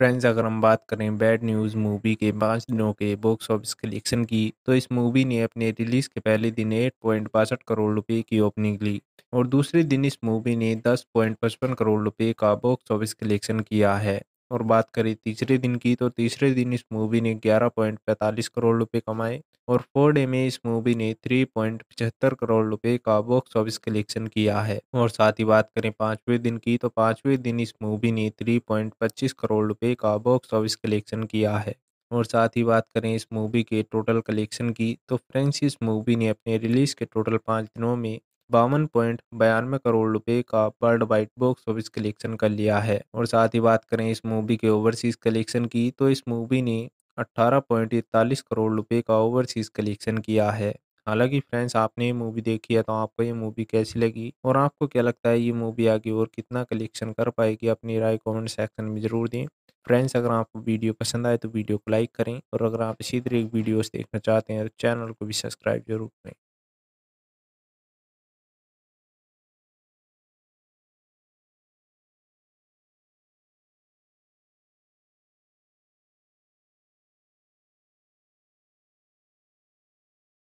friends अगर हम बात करें बैड न्यूज़ मूवी के पाँच दिनों के बॉक्स ऑफिस कलेक्शन की तो इस मूवी ने अपने रिलीज के पहले दिन एट पॉइंट बासठ करोड़ रुपए की ओपनिंग ली और दूसरे दिन इस मूवी ने दस पॉइंट पचपन करोड़ रुपए का बॉक्स ऑफिस कलेक्शन किया है और बात करें तीसरे दिन की तो तीसरे दिन इस मूवी ने 11.45 करोड़ रुपए कमाए और फोर डे में इस मूवी ने 3.75 करोड़ रुपए का बॉक्स ऑफिस कलेक्शन किया है और साथ ही बात करें पांचवें दिन की तो पांचवें दिन इस मूवी ने 3.25 करोड़ रुपए का बॉक्स ऑफिस कलेक्शन किया है और साथ ही बात करें इस मूवी के टोटल कलेक्शन की तो फ्रेंड्स इस मूवी ने अपने रिलीज़ के टोटल पाँच दिनों में बावन पॉइंट बयानवे करोड़ रुपए का world wide box office collection कर लिया है और साथ ही बात करें इस मूवी के ओवरसीज कलेक्शन की तो इस मूवी ने अट्ठारह पॉइंट इकतालीस करोड़ रुपए का ओवरसीज कलेक्शन किया है हालांकि फ्रेंड्स आपने ये मूवी देखी है तो आपको ये मूवी कैसी लगी और आपको क्या लगता है ये मूवी आगे और कितना कलेक्शन कर पाएगी अपनी राय कमेंट सेक्शन में जरूर दें फ्रेंड्स अगर आपको वीडियो पसंद आए तो वीडियो को लाइक करें और अगर आप इसी तरह की वीडियोस देखना चाहते हैं तो चैनल को भी सब्सक्राइब जरूर करें